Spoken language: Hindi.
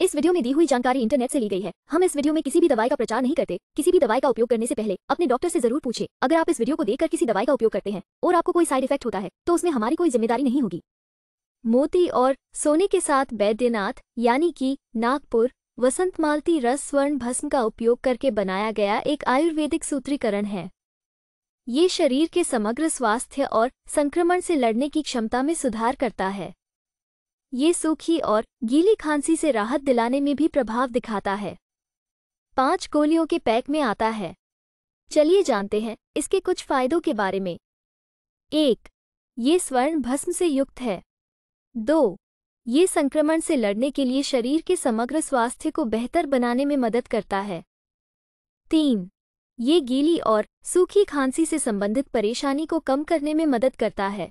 इस वीडियो में दी हुई जानकारी इंटरनेट से ली गई है हम इस वीडियो में किसी भी दवाई का प्रचार नहीं करते किसी भी दवाई का उपयोग करने से पहले अपने डॉक्टर से जरूर पूछे अगर आप इस वीडियो को देखकर किसी दवाई का उपयोग करते हैं और आपको कोई साइड इफेक्ट होता है तो उसमें हमारी कोई जिम्मेदारी नहीं होगी मोती और सोने के साथ बैद्यनाथ यानी कि नागपुर वसंत मालती रस स्वर्ण भस्म का उपयोग करके बनाया गया एक आयुर्वेदिक सूत्रीकरण है ये शरीर के समग्र स्वास्थ्य और संक्रमण से लड़ने की क्षमता में सुधार करता है ये सूखी और गीली खांसी से राहत दिलाने में भी प्रभाव दिखाता है पांच गोलियों के पैक में आता है चलिए जानते हैं इसके कुछ फायदों के बारे में एक ये स्वर्ण भस्म से युक्त है दो ये संक्रमण से लड़ने के लिए शरीर के समग्र स्वास्थ्य को बेहतर बनाने में मदद करता है तीन ये गीली और सूखी खांसी से संबंधित परेशानी को कम करने में मदद करता है